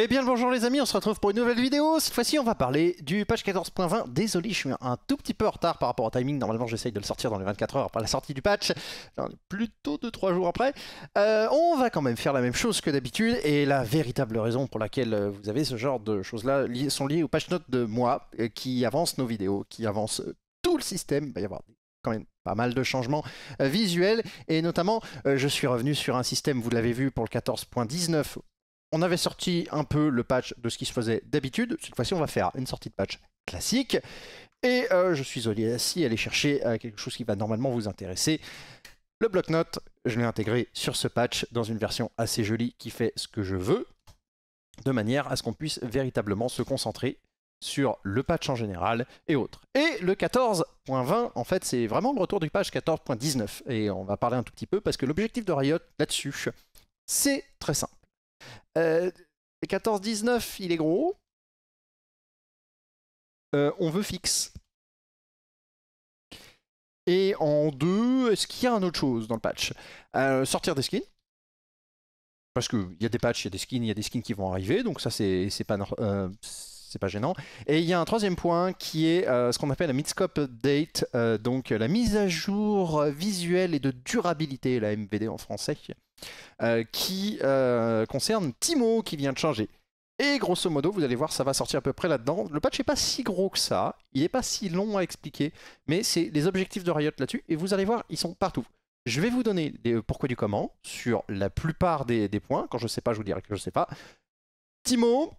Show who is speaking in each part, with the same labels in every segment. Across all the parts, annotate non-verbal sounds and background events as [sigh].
Speaker 1: Eh bien le bonjour les amis, on se retrouve pour une nouvelle vidéo. Cette fois-ci, on va parler du patch 14.20. Désolé, je suis un tout petit peu en retard par rapport au timing. Normalement, j'essaye de le sortir dans les 24 heures après la sortie du patch. plutôt 2-3 jours après. Euh, on va quand même faire la même chose que d'habitude. Et la véritable raison pour laquelle euh, vous avez ce genre de choses-là sont liées au patch note de moi euh, qui avance nos vidéos, qui avance tout le système. Il va y avoir quand même pas mal de changements visuels. Et notamment, je suis revenu sur un système, vous l'avez vu, pour le 14.19 on avait sorti un peu le patch de ce qui se faisait d'habitude. Cette fois-ci, on va faire une sortie de patch classique. Et euh, je suis aussi allé chercher euh, quelque chose qui va normalement vous intéresser. Le bloc-notes, je l'ai intégré sur ce patch dans une version assez jolie qui fait ce que je veux, de manière à ce qu'on puisse véritablement se concentrer sur le patch en général et autres. Et le 14.20, en fait, c'est vraiment le retour du patch 14.19. Et on va parler un tout petit peu parce que l'objectif de Riot là-dessus, c'est très simple. Euh, quatorze 14-19, il est gros. Euh, on veut fixe. Et en deux, est-ce qu'il y a une autre chose dans le patch euh, Sortir des skins. Parce qu'il y a des patchs, il y a des skins, il y a des skins qui vont arriver, donc ça c'est pas, normal c'est pas gênant. Et il y a un troisième point qui est euh, ce qu'on appelle la Midscope Update, euh, donc euh, la mise à jour visuelle et de durabilité, la MVD en français, qui concerne Timo qui vient de changer. Et grosso modo, vous allez voir, ça va sortir à peu près là-dedans. Le patch n'est pas si gros que ça, il n'est pas si long à expliquer, mais c'est les objectifs de Riot là-dessus, et vous allez voir, ils sont partout. Je vais vous donner les pourquoi du comment sur la plupart des, des points. Quand je ne sais pas, je vous dirai que je ne sais pas. Timo,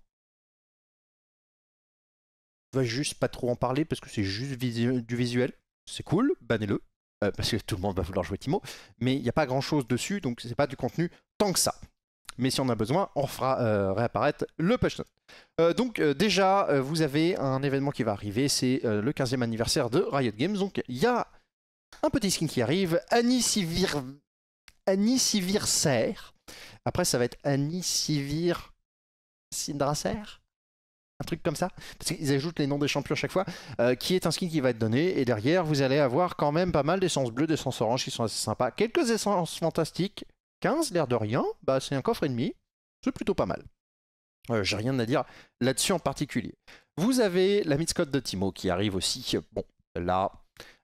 Speaker 1: va juste pas trop en parler parce que c'est juste du visuel. C'est cool, bannez-le, euh, parce que tout le monde va vouloir jouer Timo, mais il n'y a pas grand chose dessus, donc c'est pas du contenu tant que ça. Mais si on a besoin, on fera euh, réapparaître le push euh, donc déjà, vous avez un événement qui va arriver, c'est le 15e anniversaire de Riot Games. Donc il y a un petit skin qui arrive, Annie Civir, Annie Après, ça va être Annie Sivir... Serre un truc comme ça, parce qu'ils ajoutent les noms des champions à chaque fois, euh, qui est un skin qui va être donné, et derrière vous allez avoir quand même pas mal d'essences bleues, d'essences oranges qui sont assez sympas, quelques essences fantastiques, 15 l'air de rien, bah c'est un coffre et demi, c'est plutôt pas mal. Euh, j'ai rien à dire là-dessus en particulier. Vous avez la Midscott de Timo qui arrive aussi, bon là,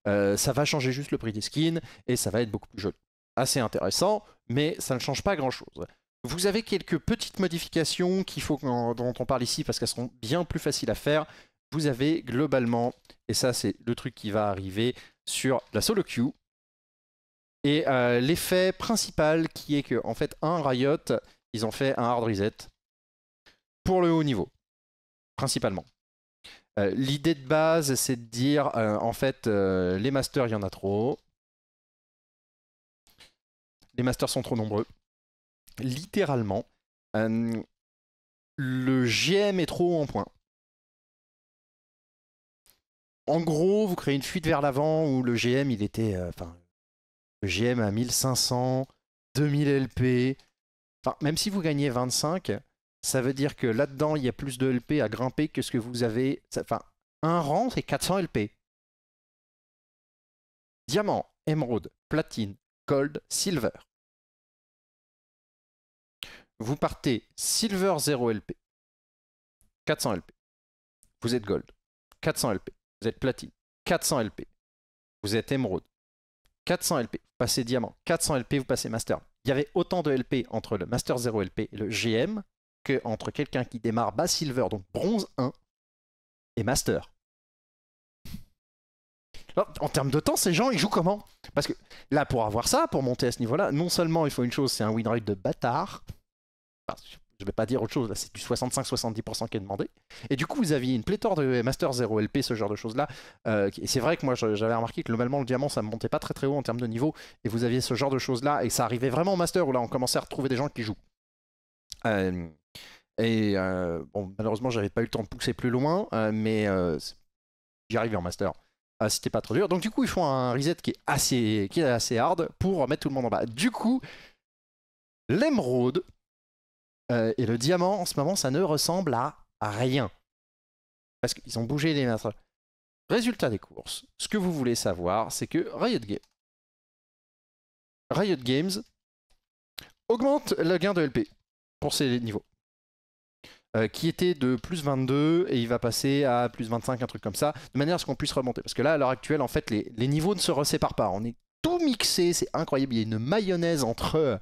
Speaker 1: euh, ça va changer juste le prix des skins, et ça va être beaucoup plus joli. Assez intéressant, mais ça ne change pas grand-chose. Vous avez quelques petites modifications qu'il faut dont on parle ici parce qu'elles seront bien plus faciles à faire. Vous avez globalement, et ça c'est le truc qui va arriver sur la solo queue, et euh, l'effet principal qui est que fait un Riot, ils ont fait un hard reset pour le haut niveau, principalement. Euh, l'idée de base, c'est de dire, euh, en fait, les masters, il y en a trop.
Speaker 2: Les masters sont trop nombreux littéralement, euh,
Speaker 1: le GM est trop haut en point. En gros, vous créez une fuite vers l'avant où le GM, il était... Euh, enfin, le GM à 1500, 2000 LP. Enfin, même si vous gagnez 25, ça veut dire que là-dedans, il y a plus de LP à grimper que ce que vous avez... Enfin, un rang, c'est 400 LP. Diamant, émeraude, platine, gold, silver
Speaker 2: vous partez Silver 0 LP, 400 LP. Vous êtes Gold, 400 LP. Vous êtes Platine,
Speaker 1: 400 LP. Vous êtes Émeraude, 400 LP. Vous passez Diamant, 400 LP, vous passez Master. Il y avait autant de LP entre le Master 0 LP et le GM que entre quelqu'un qui démarre bas Silver, donc Bronze 1, et Master. en termes de temps, ces gens, ils jouent comment Parce que là, pour avoir ça, pour monter à ce niveau-là, non seulement il faut une chose, c'est un win de bâtard, je ne vais pas dire autre chose, c'est du 65-70% qui est demandé. Et du coup, vous aviez une pléthore de Master 0 LP, ce genre de choses-là. Euh, et c'est vrai que moi j'avais remarqué que globalement le diamant ça ne montait pas très très haut en termes de niveau, et vous aviez ce genre de choses-là, et ça arrivait vraiment au Master où là on commençait à retrouver des gens qui jouent. Euh, et euh, bon, malheureusement j'avais pas eu le temps de pousser plus loin, mais j'y arrivais en Master. Ah, c'était pas trop dur. Donc du coup, ils font un reset qui est assez, qui est assez hard pour mettre tout le monde en bas. Du coup, l'émeraude, euh, et le diamant, en ce moment, ça ne ressemble à rien. Parce qu'ils ont bougé les maîtres. Résultat des courses. Ce que vous voulez savoir, c'est que Riot, Games augmente le gain de LP pour ces niveaux. Euh, qui était de plus 22 et il va passer à plus 25, un truc comme ça, de manière à ce qu'on puisse remonter. Parce que là, à l'heure actuelle, en fait, les, niveaux ne se reséparent pas. On est tout mixé, c'est incroyable. Il y a une mayonnaise entre euh,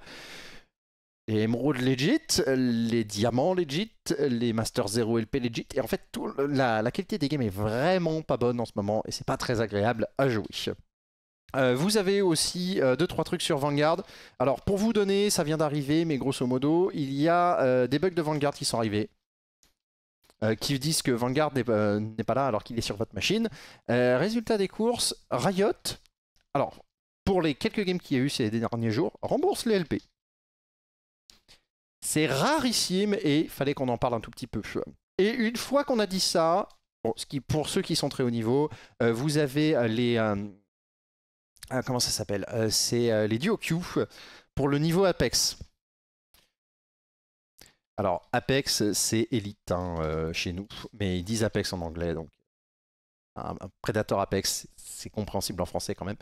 Speaker 1: les émeraudes legit, les diamants legit, les Masters 0 LP legit. Et en fait, tout, la, qualité des games est vraiment pas bonne en ce moment et c'est pas très agréable à jouer. Euh, vous avez aussi 2-3 euh, trucs sur Vanguard. Alors pour vous donner, ça vient d'arriver, mais grosso modo, il y a euh, des bugs de Vanguard qui sont arrivés. qui disent que Vanguard n'est pas là alors qu'il est sur votre machine. résultat des courses, Riot, alors pour les quelques games qu'il y a eu ces derniers jours, rembourse les LP. C'est rarissime et fallait qu'on en parle un tout petit peu. Et une fois qu'on a dit ça, ce qui, pour ceux qui sont très haut niveau, euh, vous avez euh, les... Euh, comment ça s'appelle C'est les duo Q pour le niveau Apex. Alors, Apex, c'est élite hein, chez nous, mais ils disent Apex en anglais, donc un, Predator Apex, c'est compréhensible en français quand même.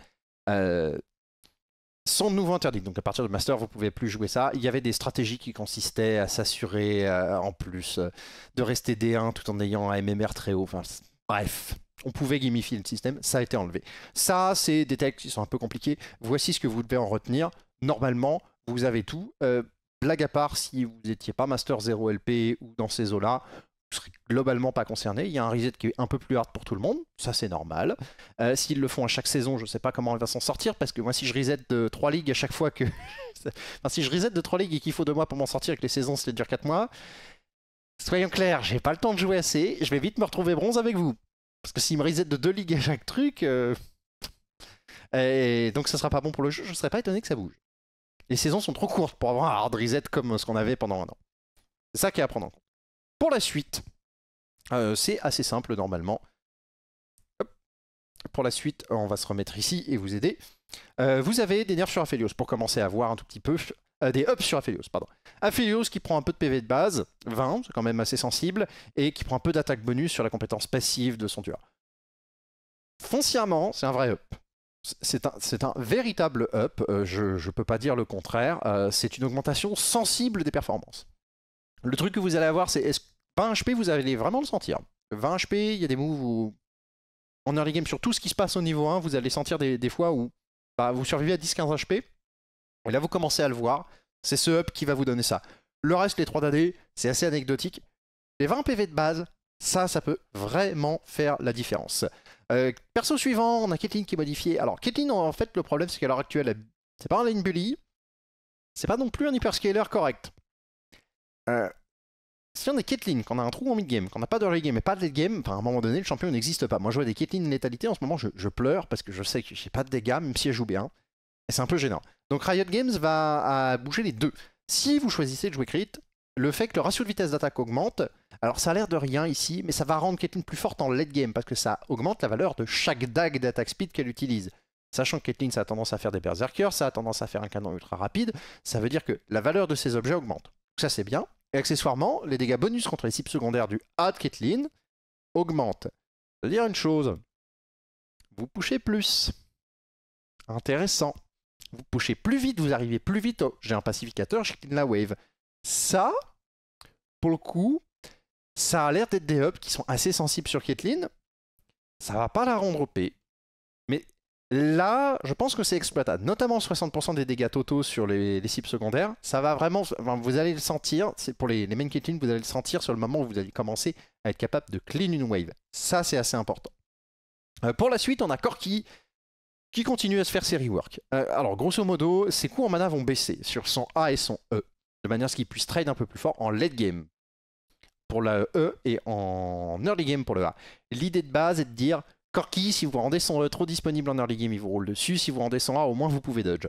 Speaker 1: Son nouveau interdit, Donc à partir de Master, vous ne pouvez plus jouer ça. Il y avait des stratégies qui consistaient à s'assurer, euh, en plus, euh, de rester D1 tout en ayant un MMR très haut. bref, on pouvait gamifier le système, ça a été enlevé. Ça, c'est des textes qui sont un peu compliqués. Voici ce que vous devez en retenir. Normalement, vous avez tout. Euh, blague à part, si vous n'étiez pas Master 0 LP ou dans ces eaux-là, globalement pas concerné. Il y a un reset qui est un peu plus hard pour tout le monde, ça c'est normal. Euh, s'ils le font à chaque saison, je sais pas comment elle va s'en sortir, parce que moi si je reset de 3 ligues à chaque fois que... [laughs] enfin, si je reset de 3 ligues et qu'il faut 2 mois pour m'en sortir et que les saisons les dure 4 mois, soyons clairs, j'ai pas le temps de jouer assez, je vais vite me retrouver bronze avec vous. Parce que s'ils me reset de 2 ligues à chaque truc... Euh, et donc ça sera pas bon pour le jeu, je serais pas étonné que ça bouge. Les saisons sont trop courtes pour avoir un hard reset comme ce qu'on avait pendant un an. C'est ça qui est à prendre pour la suite, euh, c'est assez simple normalement. Pour la suite, on va se remettre ici et vous aider. Euh, vous avez des nerfs sur Aphelios pour commencer à voir un tout petit peu. Euh, des ups sur Aphelios, pardon. Aphelios qui prend un peu de PV de base, 20, c'est quand même assez sensible, et qui prend un peu d'attaque bonus sur la compétence passive de son tueur. Foncièrement, c'est un vrai up. C'est un, un, véritable up, je ne peux pas dire le contraire. c'est une augmentation sensible des performances. Le truc que vous allez avoir, c'est est-ce 20 HP, vous allez vraiment le sentir. 20 HP, il y a des moves où, en early game, sur tout ce qui se passe au niveau 1, vous allez sentir des, fois où bah, vous survivez à 10-15 HP. Et là, vous commencez à le voir. C'est ce up qui va vous donner ça. Le reste, les 3 d'AD, c'est assez anecdotique. Les 20 PV de base, ça, ça peut vraiment faire la différence. Euh, perso suivant, on a Caitlyn qui est modifiée. Alors, Caitlyn, en fait, le problème, c'est qu'à l'heure actuelle, c'est pas un lane bully. C'est pas non plus un hyperscaler correct. Euh, si on est Caitlyn, qu'on a un trou en mid-game, qu'on n'a pas de early game et pas de late game, enfin à un moment donné, le champion n'existe pas. Moi je joue des Caitlyn létalité, en ce moment je, pleure parce que je sais que j'ai pas de dégâts, même si elle joue bien. Et c'est un peu gênant. Donc Riot Games va bouger les deux. Si vous choisissez de jouer crit, le fait que le ratio de vitesse d'attaque augmente, alors ça a l'air de rien ici, mais ça va rendre Caitlyn plus forte en late game parce que ça augmente la valeur de chaque dague d'attaque speed qu'elle utilise. Sachant que Caitlyn, ça a tendance à faire des berserkers, ça a tendance à faire un canon ultra rapide, ça veut dire que la valeur de ces objets augmente. Donc ça c'est bien. Et accessoirement, les dégâts bonus contre les cibles secondaires du A de augmentent. C'est-à-dire une chose, vous pushez plus. Intéressant. Vous pushez plus vite, vous arrivez plus vite. Au... J'ai un pacificateur, je clean la wave. Ça, pour le coup, ça a l'air d'être des hubs qui sont assez sensibles sur Caitlyn. Ça va pas la rendre OP. Là, je pense que c'est exploitable, notamment 60% des dégâts totaux sur les, cibles secondaires. Ça va vraiment, vous allez le sentir, c'est pour les, main main clean, vous allez le sentir sur le moment où vous allez commencer à être capable de clean une wave. Ça, c'est assez important. Euh, pour la suite, on a Corki qui continue à se faire ses rework. Euh, alors, grosso modo, ses coûts en mana vont baisser sur son A et son E, de manière à ce qu'il puisse trade un peu plus fort en late game pour la E et en early game pour le A. L'idée de base est de dire Corki, si vous rendez son E trop disponible en early game, il vous roule dessus. Si vous rendez son A, au moins vous pouvez dodge.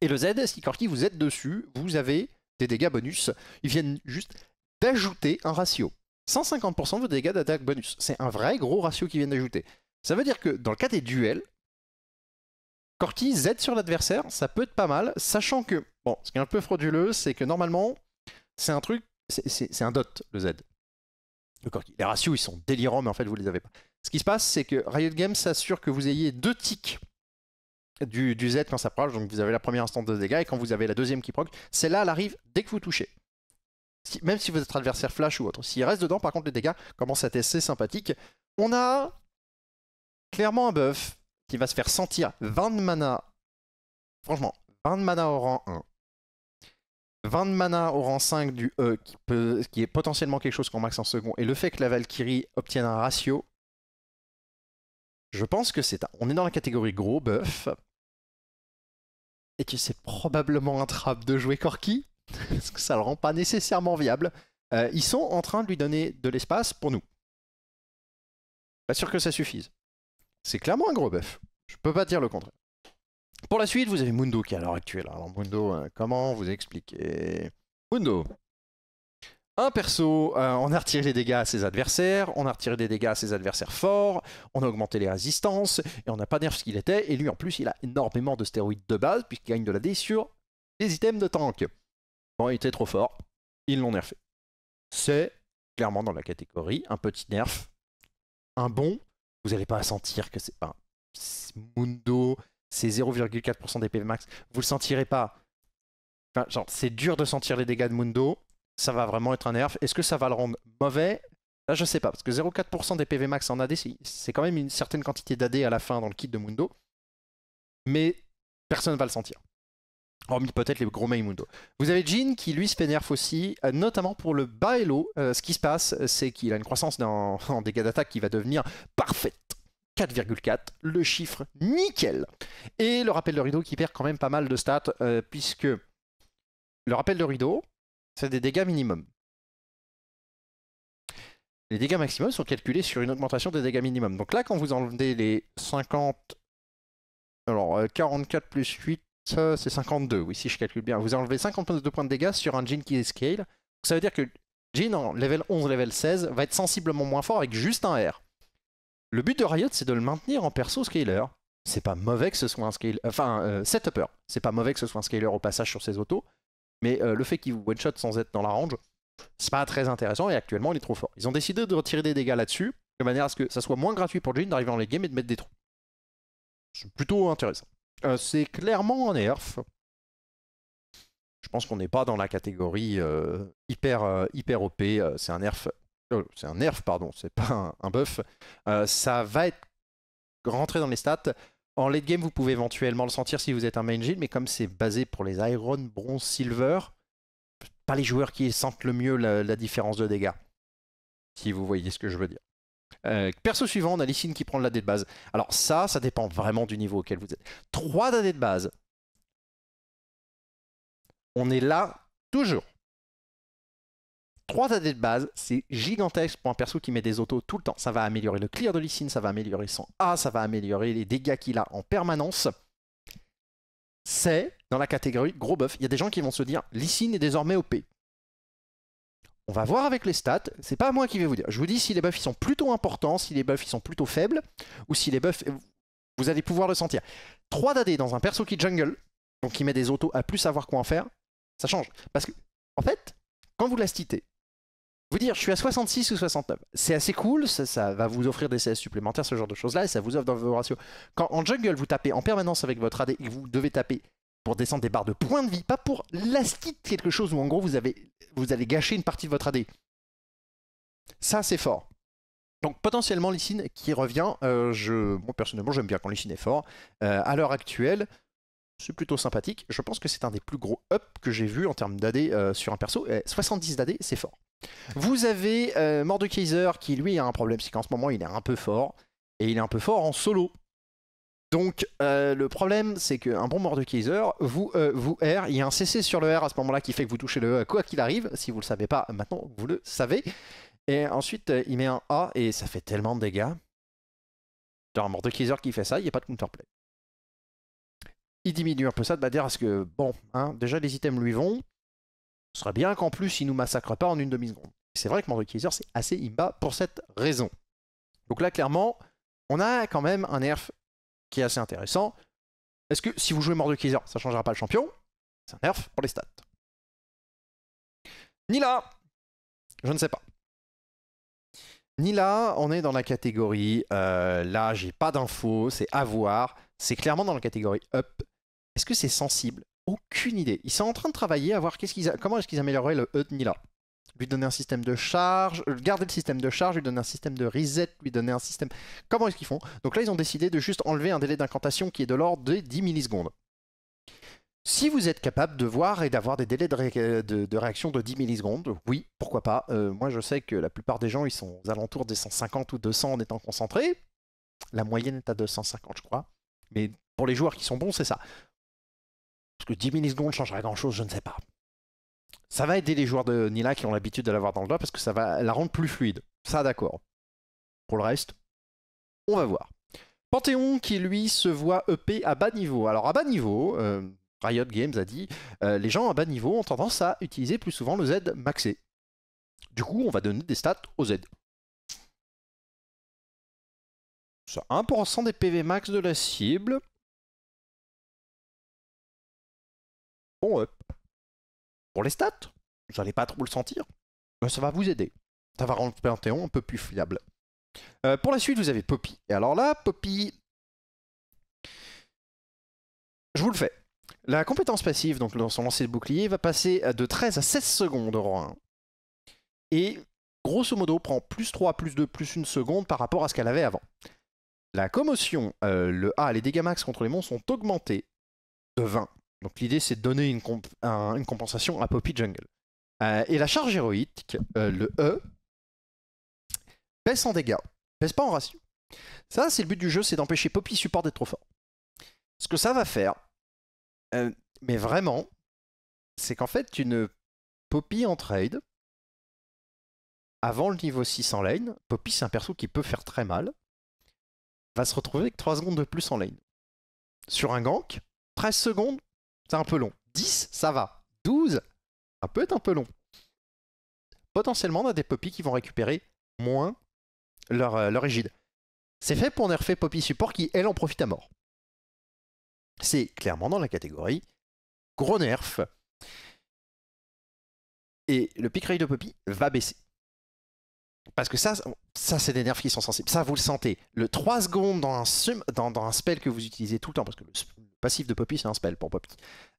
Speaker 1: Et le Z, si Corki vous êtes dessus, vous avez des dégâts bonus. Ils viennent juste d'ajouter un ratio. 150% de vos dégâts d'attaque bonus. C'est un vrai gros ratio qu'ils viennent d'ajouter. Ça veut dire que dans le cas des duels, Corki Z sur l'adversaire, ça peut être pas mal, sachant que, bon, ce qui est un peu frauduleux, c'est que normalement, c'est un truc, c'est un dot, le Z. Le Les ratios, ils sont délirants, mais en fait, vous les avez pas. Ce qui se passe, c'est que Riot Games s'assure que vous ayez deux tics du, Z quand ça proche, donc vous avez la première instance de dégâts, et quand vous avez la deuxième qui proc, celle-là, elle arrive dès que vous touchez. même si votre adversaire flash ou autre. S'il reste dedans, par contre, les dégâts commencent à être assez sympathiques. On a clairement un buff qui va se faire sentir 20 de mana. Franchement, 20 de mana au rang 1. 20 de mana au rang 5 du E, qui, qui est potentiellement quelque chose qu'on max en second. Et le fait que la Valkyrie obtienne un ratio, je pense que c'est. On est dans la catégorie gros buff. Et tu sais, probablement un trap de jouer Corki. [laughs] parce que ça le rend pas nécessairement viable. Euh, ils sont en train de lui donner de l'espace pour nous. Pas sûr que ça suffise. C'est clairement un gros buff. Je peux pas dire le contraire. Pour la suite, vous avez Mundo qui est à l'heure actuelle. Alors Mundo, euh, comment vous expliquer Mundo, un perso, euh, on a retiré les dégâts à ses adversaires, on a retiré des dégâts à ses adversaires forts, on a augmenté les résistances, et on n'a pas nerf ce qu'il était, et lui en plus il a énormément de stéroïdes de base, puisqu'il gagne de la dé sur des items de tank. Bon, il était trop fort, ils l'ont nerfé. C'est clairement dans la catégorie un petit nerf, un bon, vous n'allez pas sentir que c'est pas Mundo, c'est 0,4% d'épée max, vous le sentirez pas. Enfin, genre, c'est dur de sentir les dégâts de Mundo, ça va vraiment être un nerf. Est-ce que ça va le rendre mauvais Là, je sais pas, parce que 0,4% des PV max en AD, c'est quand même une certaine quantité d'AD à la fin dans le kit de Mundo. Mais personne ne va le sentir. Hormis peut-être les gros mains Mundo. Vous avez Jean qui lui se aussi, euh, notamment pour le bas euh, ce qui se passe, c'est qu'il a une croissance [laughs] en, dégâts d'attaque qui va devenir parfaite. 4,4, le chiffre nickel. Et le rappel de rideau qui perd quand même pas mal de stats, euh, puisque le rappel de rideau, c'est des dégâts minimum. Les dégâts maximum sont calculés sur une augmentation des dégâts minimum. Donc là, quand vous enlevez les 50... Alors, 44 euh, plus 8, euh, c'est 52, oui, si je calcule bien. Vous enlevez 52 points de dégâts sur un Jean qui est scale. ça veut dire que Jean en level 11, level 16, va être sensiblement moins fort avec juste un R. Le but de Riot, c'est de le maintenir en perso scaler. C'est pas mauvais que ce soit un scaler... Euh, enfin, set-upper. C'est pas mauvais que ce soit un scaler au passage sur ses autos mais euh, le fait qu'il vous one-shot sans être dans la range, c'est pas très intéressant et actuellement il est trop fort. Ils ont décidé de retirer des dégâts là-dessus, de manière à ce que ça soit moins gratuit pour Jin d'arriver dans les games et de mettre des trous. C'est plutôt intéressant. Euh, c'est clairement un nerf. Je pense qu'on n'est pas dans la catégorie euh, hyper, hyper OP. C'est un nerf. c'est un nerf, pardon, c'est pas un, un buff. ça va être rentré dans les stats. En late game, vous pouvez éventuellement le sentir si vous êtes un main mais comme c'est basé pour les Iron, Bronze, Silver, pas les joueurs qui sentent le mieux la, différence de dégâts. Si vous voyez ce que je veux dire. Euh, perso suivant, on a Lissine qui prend de la de base. Alors ça, ça dépend vraiment du niveau auquel vous êtes. 3 d'AD de base. On est là toujours. 3 AD de base, c'est gigantesque pour un perso qui met des autos tout le temps. Ça va améliorer le clear de Licine, ça va améliorer son A, ça va améliorer les dégâts qu'il a en permanence. C'est dans la catégorie gros buff. Il y a des gens qui vont se dire Licine est désormais OP. On va voir avec les stats, c'est pas moi qui vais vous dire. Je vous dis si les buffs sont plutôt importants, si les buffs ils sont plutôt faibles, ou si les buffs vous allez pouvoir le sentir. 3 AD dans un perso qui jungle, donc qui met des autos à plus savoir quoi en faire, ça change. Parce que, en fait, quand vous l'astitez, vous dire, je suis à 66 ou 69. C'est assez cool, ça, va vous offrir des CS supplémentaires, ce genre de choses-là, et ça vous offre dans vos ratios. Quand en jungle, vous tapez en permanence avec votre AD et que vous devez taper pour descendre des barres de points de vie, pas pour l'astite quelque chose où en gros vous, avez, vous allez gâcher une partie de votre AD. Ça, c'est fort. Donc potentiellement Lissine qui revient, euh, je, bon, personnellement j'aime bien quand l'Icine est fort. Euh, à l'heure actuelle, c'est plutôt sympathique. Je pense que c'est un des plus gros up que j'ai vu en termes d'AD euh, sur un perso. 70 d'AD, c'est fort. Vous avez euh, Mordekaiser qui, lui, a un problème, c'est qu'en ce moment, il est un peu fort. Et il est un peu fort en solo. Donc, euh, le problème, c'est qu'un bon Mordekaiser, vous, euh, vous R, il y a un CC sur le R à ce moment-là qui fait que vous touchez le E quoi qu'il arrive. Si vous le savez pas, maintenant, vous le savez. Et ensuite, il met un A et ça fait tellement de dégâts. Genre, un Mordekaiser qui fait ça, il n'y a pas de counterplay il diminue un peu ça de manière à ce que, bon, hein, déjà les items lui vont, ce serait bien qu'en plus, il nous massacre pas en une demi-seconde. C'est vrai que mon c'est assez imba pour cette raison. Donc là, clairement, on a quand même un nerf qui est assez intéressant. Est-ce que si vous jouez Mordekaiser, ça changera pas le champion C'est un nerf pour les stats. Ni là, Je ne sais pas. Ni là, on est dans la catégorie. Euh, là, j'ai pas d'infos, c'est à voir. C'est clairement dans la catégorie up. Est-ce que c'est sensible aucune idée. Ils sont en train de travailler à voir comment est-ce qu'ils amélioraient le e Nila Lui donner un système de charge, euh, garder le système de charge, lui donner un système de reset, lui donner un système... Comment est-ce qu'ils font Donc là, ils ont décidé de juste enlever un délai d'incantation qui est de l'ordre de 10 millisecondes. Si vous êtes capable de voir et d'avoir des délais de, euh, réaction de 10 millisecondes, oui, pourquoi pas. Euh, moi, je sais que la plupart des gens, ils sont aux alentours des 150 ou 200 en étant concentrés. La moyenne est à 250, je crois. Mais pour les joueurs qui sont bons, c'est ça. Parce que 10 millisecondes changerait grand-chose, je ne sais pas. Ça va aider les joueurs de Nila qui ont l'habitude de l'avoir dans le doigt parce que ça va la rendre plus fluide. Ça, d'accord. Pour le reste, on va voir. Panthéon qui, lui, se voit EP à bas niveau. Alors, à bas niveau, euh, Riot Games a dit euh, les gens à bas niveau ont tendance à utiliser plus souvent le Z maxé. Du coup, on va
Speaker 2: donner des stats au Z. 1% des PV max de la cible.
Speaker 1: Bon, euh, Pour les stats, vous n'allez pas trop le sentir, mais ça va vous aider. Ça va rendre le Panthéon un peu plus fiable. Euh, pour la suite, vous avez Poppy. Et alors là, Poppy. Je vous le fais. La compétence passive, donc dans son lancer de bouclier, va passer de 13 à 16 secondes au rang 1. Et grosso modo, prend plus 3, plus 2, plus 1 seconde par rapport à ce qu'elle avait avant. La commotion, euh, le A, les dégâts max contre les monstres sont augmentés de 20. Donc l'idée, c'est de donner une, compensation à Poppy Jungle. Euh, et la charge héroïque, euh, le E, pèse en dégâts, pèse pas en ratio. Ça, c'est le but du jeu, c'est d'empêcher Poppy support d'être trop fort. Ce que ça va faire, euh, mais vraiment,
Speaker 2: c'est qu'en fait, une Poppy en trade,
Speaker 1: avant le niveau 6 en lane, Poppy c'est un perso qui peut faire très mal, va se retrouver avec 3 secondes de plus en lane. Sur un gank, 13 secondes, c'est un peu long. 10, ça va. 12, ça peut être un peu long. Potentiellement, on a des poppies qui vont récupérer moins leur, euh, rigide. C'est fait pour nerfer Poppy Support qui, elle, en profite à mort. C'est clairement dans la catégorie gros nerf. Et le pic ray de Poppy va baisser. Parce que ça, ça c'est des nerfs qui sont sensibles. Ça, vous le sentez. Le 3 secondes dans un, dans, un spell que vous utilisez tout le temps, parce que le, passif de Poppy, c'est un spell pour Poppy.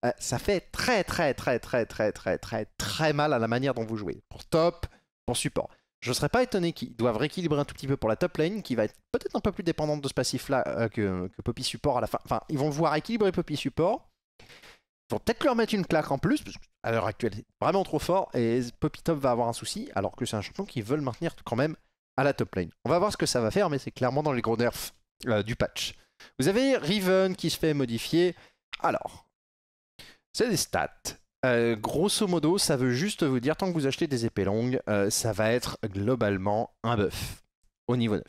Speaker 1: Euh, ça fait très, très, très, très, très, très, très, très mal à la manière dont vous jouez. Pour top, pour support. Je ne serais pas étonné qu'ils doivent rééquilibrer un tout petit peu pour la top lane, qui va être peut-être un peu plus dépendante de ce passif-là euh, que, Poppy support à la fin. Enfin, ils vont voir équilibrer Poppy support. Ils vont peut-être leur mettre une claque en plus, parce qu'à l'heure actuelle, c'est vraiment trop fort, et Poppy top va avoir un souci, alors que c'est un champion qu'ils veulent maintenir quand même à la top lane. On va voir ce que ça va faire, mais c'est clairement dans les gros nerfs euh, du patch. Vous avez Riven qui se fait modifier. Alors, c'est des stats. Euh, grosso modo, ça veut juste vous dire, tant que vous achetez des épées longues, euh, ça va être globalement un buff au niveau 9.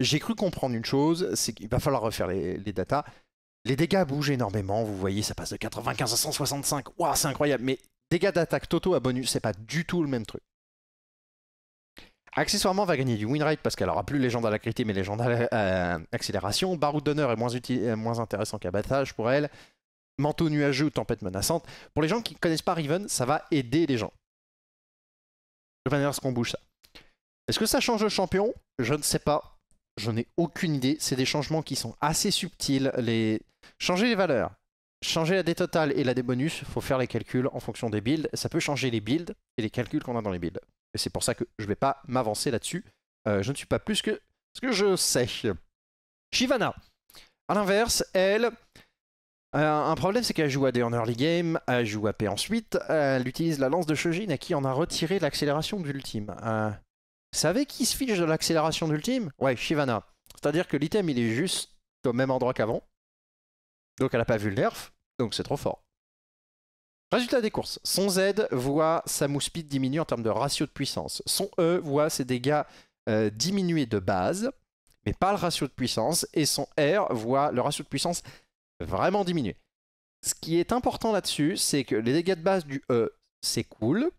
Speaker 1: J'ai cru comprendre une chose, c'est qu'il va falloir refaire les, datas. Les dégâts bougent énormément, vous voyez, ça passe de 95 à 165. Waouh, c'est incroyable, mais dégâts d'attaque totaux à bonus, c'est pas du tout le même truc. Accessoirement, va gagner du winrate parce qu'elle aura plus légende à la critique mais légende à l'accélération. Baroud d'honneur est moins, euh, moins intéressant qu'abattage pour elle. Manteau nuageux ou tempête menaçante. Pour les gens qui ne connaissent pas Riven, ça va aider les gens. Je vais ce qu'on bouge ça. Est-ce que ça change le champion Je ne sais pas. Je n'ai aucune idée. C'est des changements qui sont assez subtils. Les... Changer les valeurs, changer la dé totale et la dé bonus, faut faire les calculs en fonction des builds. Ça peut changer les builds et les calculs qu'on a dans les builds. Et c'est pour ça que je ne vais pas m'avancer là-dessus. Euh, je ne suis pas plus que ce que je sais. Shivana, à l'inverse, elle, euh, un problème, c'est qu'elle joue AD en early game, elle joue p ensuite, elle utilise la lance de Shojin à qui on a retiré l'accélération d'ultime. Euh, vous savez qui se fiche de l'accélération d'ultime Ouais, Shivana. C'est-à-dire que l'item, il est juste au même endroit qu'avant. Donc elle n'a pas vu le nerf, donc c'est trop fort. Résultat des courses. Son Z voit sa move speed diminuer en termes de ratio de puissance. Son E voit ses dégâts euh, diminuer de base, mais pas le ratio de puissance. Et son R voit le ratio de puissance vraiment diminuer. Ce qui est important là-dessus, c'est que les dégâts de base du E, c'est cool.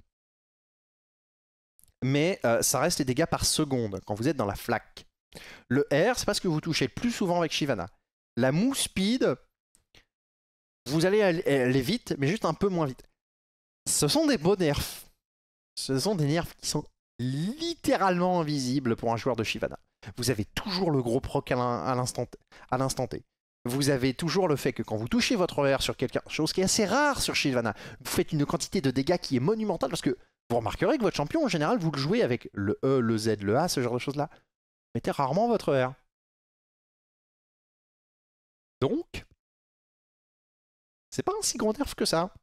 Speaker 1: Mais euh, ça reste les dégâts par seconde quand vous êtes dans la flaque. Le R, c'est parce que vous touchez le plus souvent avec Shivana. La move speed, vous allez aller vite, mais juste un peu moins vite. Ce sont des beaux nerfs. Ce sont des nerfs qui sont littéralement invisibles pour un joueur de Shivana. Vous avez toujours le gros proc à l'instant T. Vous avez toujours le fait que quand vous touchez votre R sur quelque chose qui est assez rare sur Shivana, vous faites une quantité de dégâts qui est monumentale parce que vous remarquerez que votre champion, en général, vous le jouez avec le E, le Z, le A, ce genre de choses-là. Vous mettez rarement votre R. Donc, c'est pas un si gros nerf que ça.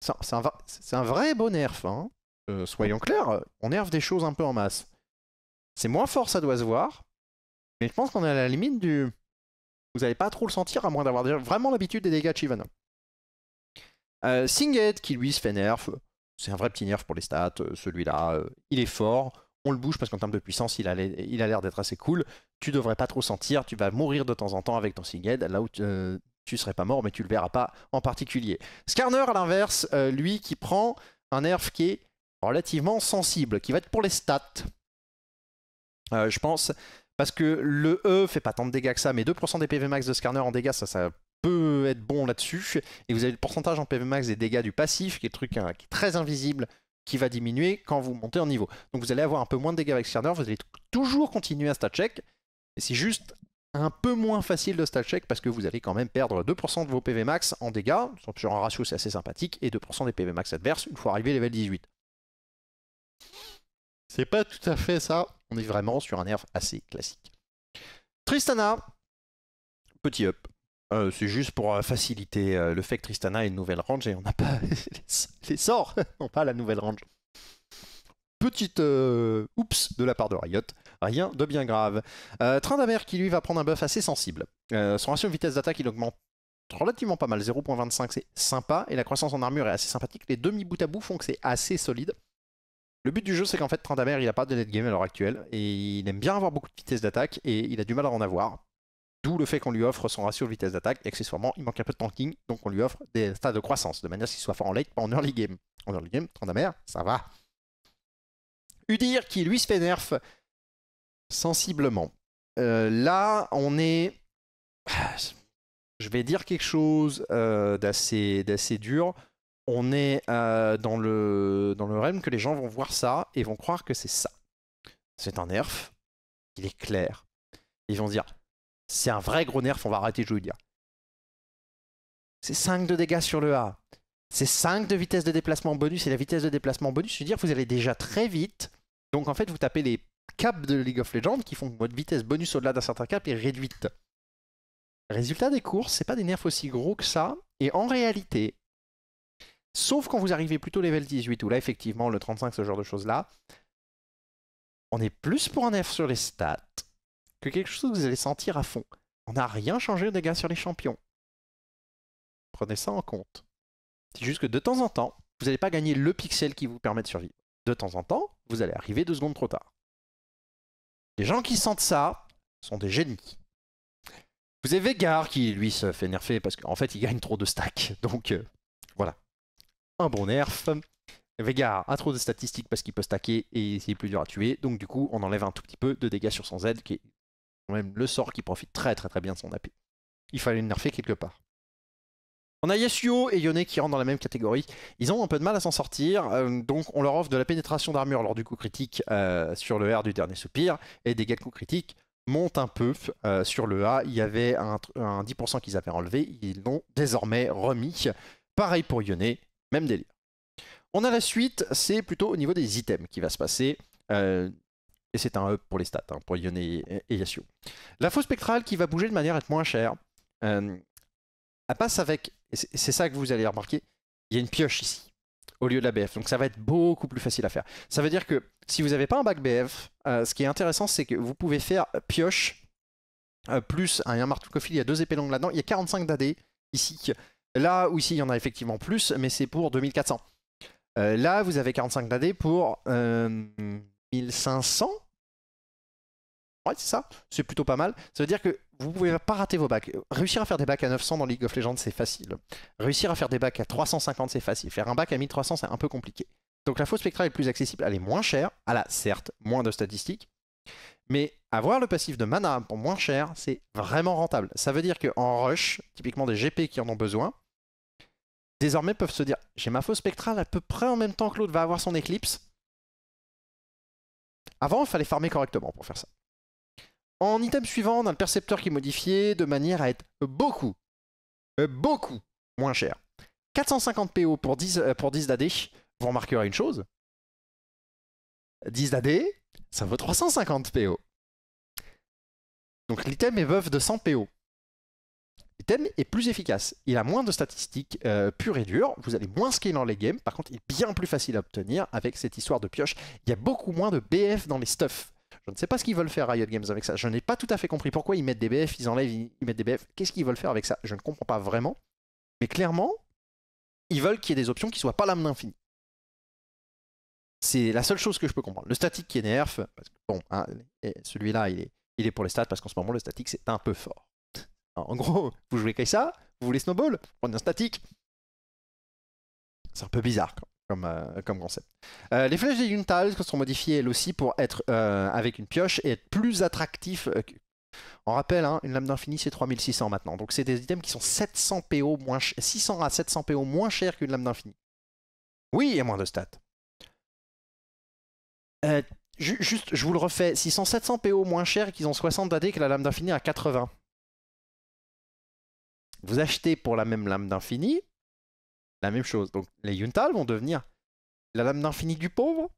Speaker 1: C'est un, vrai bon nerf. Hein. Euh, soyons clairs, on nerf des choses un peu en masse. C'est moins fort, ça doit se voir. Mais je pense qu'on est à la limite du. Vous n'allez pas trop le sentir à moins d'avoir vraiment l'habitude des dégâts de Shivana. Euh, Singed qui lui se fait nerf. C'est un vrai petit nerf pour les stats. Euh, celui-là, il est fort on le bouge parce qu'en termes de puissance, il a l'air d'être assez cool. Tu devrais pas trop sentir, tu vas mourir de temps en temps avec ton Singed, là où tu serais pas mort, mais tu le verras pas en particulier. Skarner, à l'inverse, euh, lui qui prend un nerf qui est relativement sensible, qui va être pour les stats, euh, je pense, parce que le E fait pas tant de dégâts que ça, mais 2% des PV max de Skarner en dégâts, ça, ça peut être bon là-dessus. Et vous avez le pourcentage en PV max des dégâts du passif, qui est le truc hein, qui est très invisible, qui va diminuer quand vous montez en niveau. Donc vous allez avoir un peu moins de dégâts avec Skarner, vous allez toujours continuer à stat check, et c'est juste un peu moins facile de style check parce que vous allez quand même perdre 2% de vos PV max en dégâts, sur un ratio c'est assez sympathique, et 2% des PV max adverses une fois arrivé level 18. C'est pas tout à fait ça, on est vraiment sur un nerf assez classique. Tristana, petit up. Euh, c'est juste pour euh, faciliter euh, le fait que Tristana ait une nouvelle range et on n'a pas [laughs] les sorts, non [laughs] pas la nouvelle range. Petite oups de la part de Riot, rien de bien grave. Euh, train d'Amer qui lui va prendre un buff assez sensible. Euh, son ratio de vitesse d'attaque il augmente relativement pas mal, 0.25 c'est sympa, et la croissance en armure est assez sympathique. Les demi bout à bout font que c'est assez solide. Le but du jeu, c'est qu'en fait, d'amer il a pas de net game à l'heure actuelle, et il aime bien avoir beaucoup de vitesse d'attaque, et il a du mal à en avoir. D'où le fait qu'on lui offre son ratio de vitesse d'attaque, et accessoirement, il manque un peu de tanking, donc on lui offre des stats de croissance, de manière qu'il soit fort en late, pas en early game. En early game, Trandamer, ça va. Udir, qui lui se fait nerf, sensiblement. Euh, là, on est. Je vais dire quelque chose euh, d'assez, dur. On est euh, dans, le, dans le que les gens vont voir ça et vont croire que c'est ça. C'est un nerf. Il est clair. Ils vont dire c'est un vrai gros nerf, on va arrêter de jouer dire. C'est 5 de dégâts sur le A. C'est 5 de vitesse de déplacement bonus. Et la vitesse de déplacement bonus, je veux dire, vous allez déjà très vite. Donc en fait, vous tapez les cap de League of Legends qui font que votre vitesse bonus au-delà d'un certain cap est réduite. Résultat des courses, c'est pas des nerfs aussi gros que ça. Et en réalité, sauf quand vous arrivez plutôt level 18, où là effectivement le 35, ce genre de choses-là, on est plus pour un nerf sur les stats que quelque chose que vous allez sentir à fond. On n'a rien changé aux dégâts sur les champions. Prenez ça en compte. C'est juste que de temps en temps, vous n'allez pas gagner le pixel qui vous permet de survivre. De temps en temps, vous allez arriver deux secondes trop tard. Les gens qui sentent ça sont des génies. Vous avez Vegar qui, lui, se fait nerfer parce qu'en fait, il gagne trop de stack. [laughs] Donc, euh, voilà. Un bon nerf. Vegar a trop de statistiques parce qu'il peut stacker et c'est plus dur à tuer. Donc, du coup, on enlève un tout petit peu de dégâts sur son Z, qui est quand même le sort qui profite très très très bien de son AP. Il fallait le nerfer quelque part. On a Yasuo et Yone qui rentrent dans la même catégorie. Ils ont un peu de mal à s'en sortir, euh, donc on leur offre de la pénétration d'armure lors du coup critique euh, sur le R du dernier soupir, et des dégâts de coup critique montent un peu euh, sur le A. Il y avait un, 10% qu'ils avaient enlevé, ils l'ont désormais remis. Pareil pour Yone, même délire. On a la suite, c'est plutôt au niveau des items qui va se passer. et c'est un up pour les stats, hein, pour Yone et, Yasuo. La fausse spectrale qui va bouger de manière à être moins chère. Elle passe avec, c'est ça que vous allez remarquer, il y a une pioche ici, au lieu de la BF. Donc ça va être beaucoup plus facile à faire. Ça veut dire que si vous n'avez pas un bac BF, euh, ce qui est intéressant, c'est que vous pouvez faire pioche euh, plus un hein, marteau il y a deux épées longues là-dedans, il y a 45 d'AD ici. Là ou ici, il y en a effectivement plus, mais c'est pour 2400. Euh, là, vous avez 45 d'AD pour 1500 Ouais, c'est ça. C'est plutôt pas mal. Ça veut dire que vous pouvez pas rater vos bacs. Réussir à faire des bacs à 900 dans League of Legends, c'est facile. Réussir à faire des bacs à 350, c'est facile. Faire un bac à 1300, c'est un peu compliqué. Donc la fausse spectrale est plus accessible, elle est moins chère. Elle ah a certes moins de statistiques, mais avoir le passif de mana pour moins cher, c'est vraiment rentable. Ça veut dire qu'en rush, typiquement des GP qui en ont besoin, désormais peuvent se dire j'ai ma fausse spectrale à peu près en même temps que l'autre va avoir son éclipse. Avant, il fallait farmer correctement pour faire ça. En item suivant, on a le percepteur qui est modifié de manière à être beaucoup, euh, beaucoup moins cher. 450 PO pour 10, euh, pour d'AD, vous remarquerez une chose. 10 d'AD, ça vaut 350 PO. Donc l'item est veuf de 100 PO. L'item est plus efficace. Il a moins de statistiques euh, pures et dures. Vous allez moins scaler dans les games. Par contre, il est bien plus facile à obtenir avec cette histoire de pioche. Il y a beaucoup moins de BF dans les stuffs. Je ne sais pas ce qu'ils veulent faire Riot Games avec ça. Je n'ai pas tout à fait compris pourquoi ils mettent des BF, ils enlèvent, ils mettent des BF. Qu'est-ce qu'ils veulent faire avec ça Je ne comprends pas vraiment. Mais clairement, ils veulent qu'il y ait des options qui ne soient pas l'âme d'infini. C'est la seule chose que je peux comprendre. Le statique qui est nerf, parce que bon, hein, celui-là, il est, pour les stats parce qu'en ce moment, le statique, c'est un peu fort. [laughs] En gros, vous jouez ça, vous voulez snowball, vous prenez un statique. C'est un peu bizarre. Quoi comme, euh, comme concept. Euh, les flèches des Yuntals sont modifiées elles aussi pour être euh, avec une pioche et être plus attractif. On rappelle, hein, une lame d'infini c'est 3600 maintenant. Donc c'est des items qui sont 700 PO moins 600 à 700 PO moins cher qu'une lame d'infini. Oui, et moins de stats. juste, je vous le refais, 600 à 700 PO moins cher qu'ils ont 60 d'AD que la lame d'infini à 80. Vous achetez pour la même lame d'infini la même chose. Donc les Yuntal vont devenir la lame d'infini du pauvre.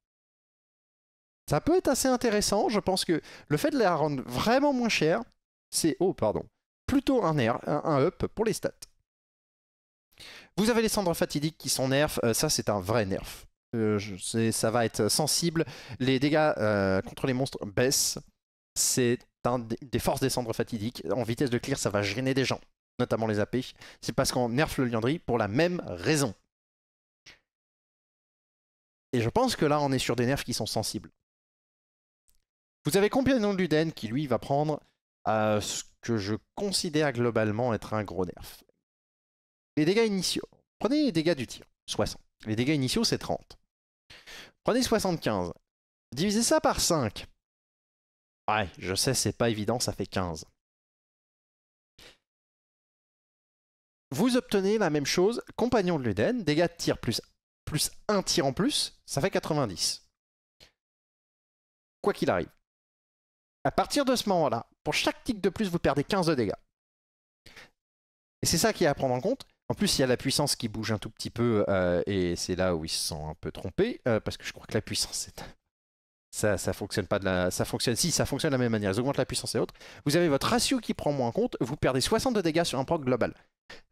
Speaker 1: Ça peut être assez intéressant. Je pense que le fait de la rendre vraiment moins chère, c'est, oh pardon, plutôt un, nerf, un, up pour les stats. Vous avez les cendres fatidiques qui sont nerfs. Euh, ça, c'est un vrai nerf. Euh, ça va être sensible. Les dégâts euh, contre les monstres baissent. C'est des forces des cendres fatidiques. En vitesse de clear, ça va gêner des gens notamment les AP, c'est parce qu'on nerf le Liandry pour la même raison. Et je pense que là, on est sur des nerfs qui sont sensibles. Vous avez combien de Luden qui, lui, va prendre euh, ce que je considère globalement être un gros nerf. Les dégâts initiaux. Prenez les dégâts du tir, 60. Les dégâts initiaux, c'est 30. Prenez 75. Divisez ça par 5. Ouais, je sais, c'est pas évident, ça fait 15.
Speaker 2: Vous obtenez la même chose,
Speaker 1: compagnon de l'Uden, dégâts de tir plus, plus un tir en plus, ça fait 90. Quoi qu'il arrive. À partir de ce moment-là, pour chaque tic de plus, vous perdez 15 de dégâts. Et c'est ça qui est à prendre en compte. En plus, il y a la puissance qui bouge un tout petit peu, euh, et c'est là où ils se sont un peu trompés, euh, parce que je crois que la puissance, [laughs] ça, ça fonctionne pas de la... Ça fonctionne... Si, ça fonctionne de la même manière, ils augmentent la puissance et autres. Vous avez votre ratio qui prend moins en compte, vous perdez 60 de dégâts sur un proc global.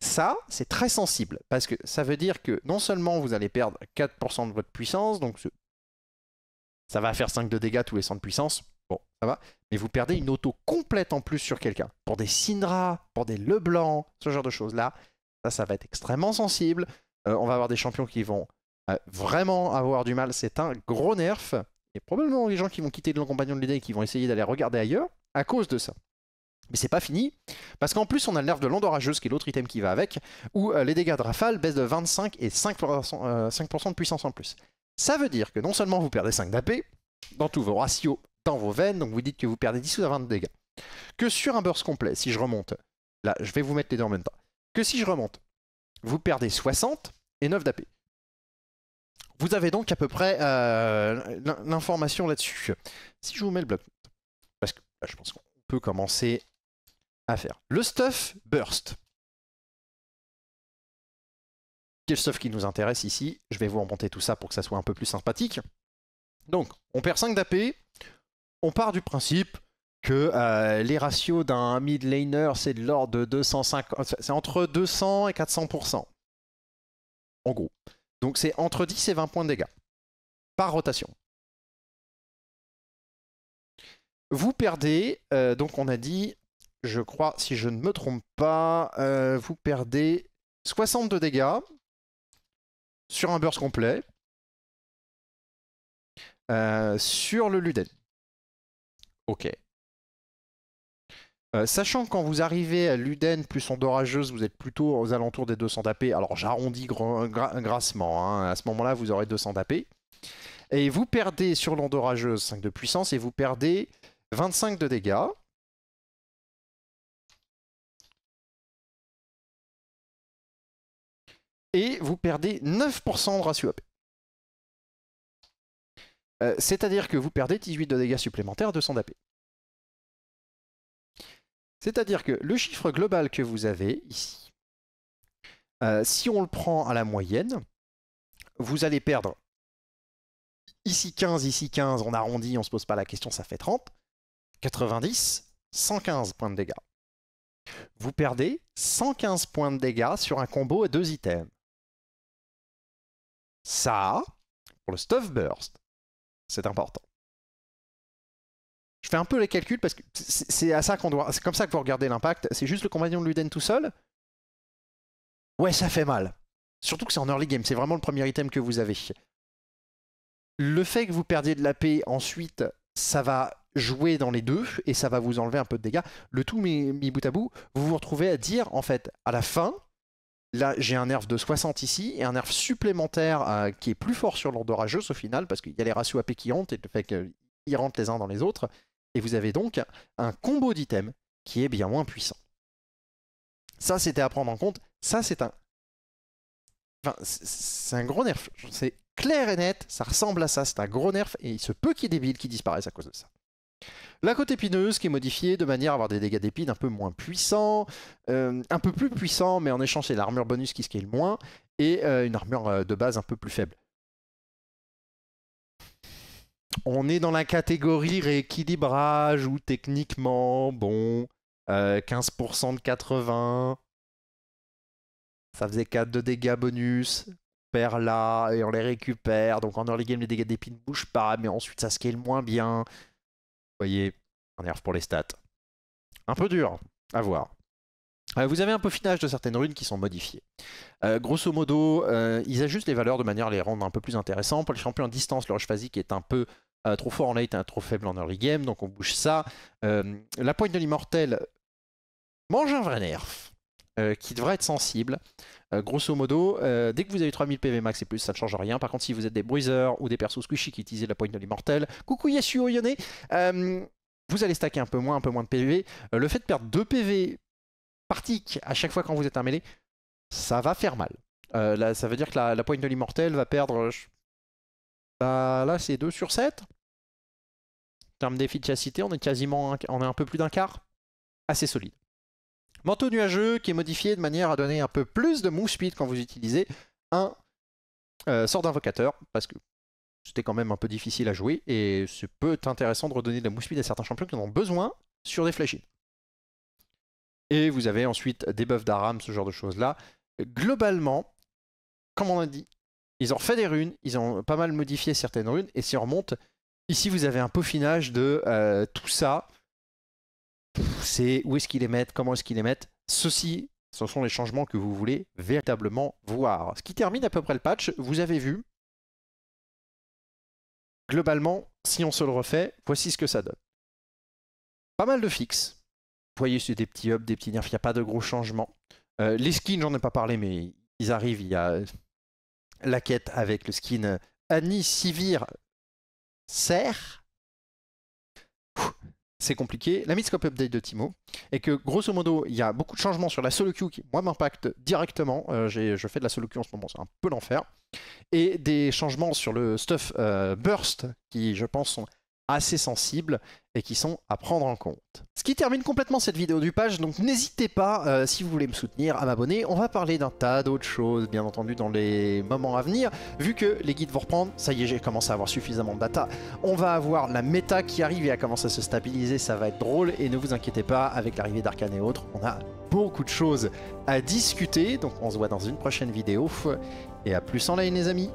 Speaker 1: Ça, c'est très sensible, parce que ça veut dire que non seulement vous allez perdre 4% de votre puissance, donc ça va faire 5 de dégâts tous les 100 de puissance, bon, ça va, mais vous perdez une auto complète en plus sur quelqu'un. Pour des Syndra, pour des Leblanc, ce genre de choses-là, ça, ça va être extrêmement sensible. Euh, on va avoir des champions qui vont euh, vraiment avoir du mal, c'est un gros nerf. Et probablement les gens qui vont quitter de compagnon de l'idée et qui vont essayer d'aller regarder ailleurs à cause de ça. Mais c'est pas fini, parce qu'en plus on a le nerf de l'onde orageuse, qui est l'autre item qui va avec, où euh, les dégâts de rafale baissent de 25 et 5%, euh, de puissance en plus. Ça veut dire que non seulement vous perdez 5 d'AP, dans tous vos ratios, dans vos veines, donc vous dites que vous perdez 10 ou 20 de dégâts, que sur un burst complet, si je remonte, là je vais vous mettre les deux en même temps, que si je remonte, vous perdez 60 et 9 d'AP. Vous avez donc à peu près euh, l'information là-dessus. Si je vous mets le bloc, parce que là, bah, je pense qu'on peut commencer à faire. Le stuff burst. Quel stuff qui nous intéresse ici Je vais vous remonter tout ça pour que ça soit un peu plus sympathique. Donc, on perd 5 d'AP. On part du principe que euh, les ratios d'un mid laner, c'est de l'ordre de 250... C'est entre 200 et 400%. En gros. Donc c'est entre 10 et 20 points de dégâts. Par rotation. Vous perdez, euh, donc on a dit, je crois, si je ne me trompe pas, euh, vous perdez 62 dégâts sur un burst complet euh, sur le Luden. Ok. Euh, sachant que quand vous arrivez à Luden plus en vous êtes plutôt aux alentours des 200 d'AP. Alors j'arrondis grassement. Hein. À ce moment-là, vous aurez 200 d'AP. Et vous perdez sur l'onde 5 de puissance et vous perdez 25 de dégâts.
Speaker 2: et vous perdez 9% de ratio AP.
Speaker 1: C'est-à-dire que vous perdez 18 de dégâts supplémentaires de 200 d'AP. C'est-à-dire que le chiffre global que vous avez ici, euh, si on le prend à la moyenne, vous allez perdre ici 15, ici 15, on arrondit, on ne se pose pas la question, ça fait 30, 90, 115 points de dégâts. Vous perdez 115 points de dégâts sur un combo à deux items.
Speaker 2: Ça, pour le stuff burst,
Speaker 1: c'est important. Je fais un peu les calculs parce que c'est à ça qu'on doit. C'est comme ça que vous regardez l'impact. C'est juste le compagnon de Luden tout seul. Ouais, ça fait mal. Surtout que c'est en early game. C'est vraiment le premier item que vous avez. Le fait que vous perdiez de la paix ensuite, ça va jouer dans les deux et ça va vous enlever un peu de dégâts. Le tout mis bout à bout, vous vous retrouvez à dire en fait à la fin, Là, j'ai un nerf de 60 ici et un nerf supplémentaire euh, qui est plus fort sur l'ordre au final parce qu'il y a les ratios AP qui rentrent et le fait qu'ils rentrent les uns dans les autres. Et vous avez donc un combo d'items qui est bien moins puissant. Ça, c'était à prendre en compte. Ça, c'est un... Enfin, c'est un gros nerf. C'est clair et net, ça ressemble à ça, c'est un gros nerf et il se peut qu'il y ait des builds qui disparaissent à cause de ça. La côte épineuse qui est modifiée de manière à avoir des dégâts d'épines un peu moins puissants, euh, un peu plus puissants, mais en échange c'est l'armure bonus qui scale moins, et euh, une armure euh, de base un peu plus faible. On est dans la catégorie rééquilibrage où techniquement, bon, 15% de 80, ça faisait 4 de dégâts bonus, perd là et on les récupère, donc en early game les dégâts d'épines ne bougent pas, mais ensuite ça scale moins bien voyez, un nerf pour les stats. Un peu dur à voir. Euh, vous avez un peu peaufinage de certaines runes qui sont modifiées. Euh, grosso modo, euh, ils ajustent les valeurs de manière à les rendre un peu plus intéressants. Pour les champions en distance, le rush phasique est un peu trop fort en late et un trop faible en early game, donc on bouge ça. la pointe de l'immortel mange un vrai nerf. Euh, qui devrait être sensible. Euh, grosso modo, euh, dès que vous avez 3000 PV max et plus, ça ne change rien. Par contre, si vous êtes des bruisers ou des persos squishy qui utilisent la poigne de l'immortel, coucou Yasuo Yone, vous allez stacker un peu moins, un peu moins de PV. le fait de perdre 2 PV par tick à chaque fois quand vous êtes un mêlé, ça va faire mal. ça veut dire que la, la de l'immortel va perdre... Bah, là, c'est 2 sur 7. En termes d'efficacité, on est quasiment on est un peu plus d'un quart. Assez solide. Manteau nuageux qui est modifié de manière à donner un peu plus de move speed quand vous utilisez un euh, sort d'invocateur, parce que c'était quand même un peu difficile à jouer, et ce peut être intéressant de redonner de la move speed à certains champions qui en ont besoin sur des fléchis. Et vous avez ensuite des buffs d'Aram, ce genre de choses-là. Globalement, comme on a dit, ils ont fait des runes, ils ont pas mal modifié certaines runes, et si on remonte, ici vous avez un peaufinage de euh, tout ça, c'est où est-ce qu'ils les mettent, comment est-ce qu'ils les mettent. Ceci ce sont les changements que vous voulez véritablement voir. Ce qui termine à peu près le patch, vous avez vu, globalement, si on se le refait, voici ce que ça donne. Pas mal de fixes. Vous voyez, c'est des petits ups, des petits nerfs, il n'y a pas de gros changements. Euh, les skins, j'en ai pas parlé, mais ils arrivent, il y a la quête avec le skin Annie Sivir Serre c'est compliqué. La Midscope Update de Timo, et que grosso modo, il y a beaucoup de changements sur la solo queue qui, moi, m'impacte directement. Euh, je fais de la solo queue en ce moment, c'est un peu l'enfer. Et des changements sur le stuff euh, Burst, qui, je pense, sont assez sensibles et qui sont à prendre en compte. Ce qui termine complètement cette vidéo du page, donc n'hésitez pas, euh, si vous voulez me soutenir, à m'abonner. On va parler d'un tas d'autres choses, bien entendu, dans les moments à venir. Vu que les guides vont reprendre, ça y est, j'ai commencé à avoir suffisamment de data. On va avoir la méta qui arrive et à commencer à se stabiliser, ça va être drôle. Et ne vous inquiétez pas, avec l'arrivée d'Arcane et autres, on a beaucoup de choses à discuter. Donc on se voit dans une prochaine vidéo. Et à plus en ligne, les amis